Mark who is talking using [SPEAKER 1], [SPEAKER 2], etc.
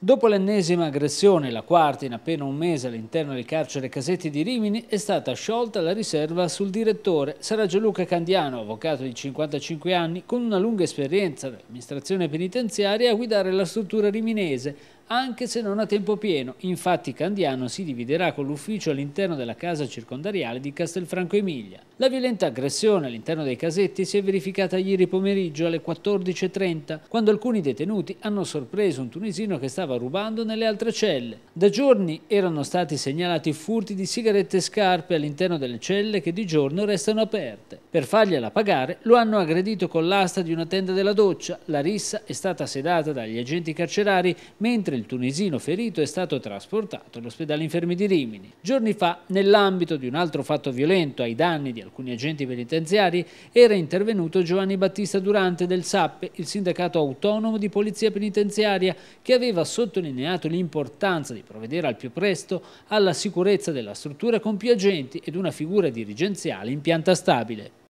[SPEAKER 1] Dopo l'ennesima aggressione, la quarta in appena un mese all'interno del carcere Casetti di Rimini, è stata sciolta la riserva sul direttore. Sarà Gianluca Candiano, avvocato di 55 anni, con una lunga esperienza dell'amministrazione penitenziaria a guidare la struttura riminese anche se non a tempo pieno. Infatti Candiano si dividerà con l'ufficio all'interno della casa circondariale di Castelfranco Emilia. La violenta aggressione all'interno dei casetti si è verificata ieri pomeriggio alle 14.30, quando alcuni detenuti hanno sorpreso un tunisino che stava rubando nelle altre celle. Da giorni erano stati segnalati furti di sigarette e scarpe all'interno delle celle che di giorno restano aperte. Per fargliela pagare lo hanno aggredito con l'asta di una tenda della doccia. La rissa è stata sedata dagli agenti carcerari, mentre il tunisino ferito è stato trasportato all'ospedale infermi di Rimini. Giorni fa, nell'ambito di un altro fatto violento ai danni di alcuni agenti penitenziari, era intervenuto Giovanni Battista Durante del SAP, il sindacato autonomo di polizia penitenziaria, che aveva sottolineato l'importanza di provvedere al più presto alla sicurezza della struttura con più agenti ed una figura dirigenziale in pianta stabile.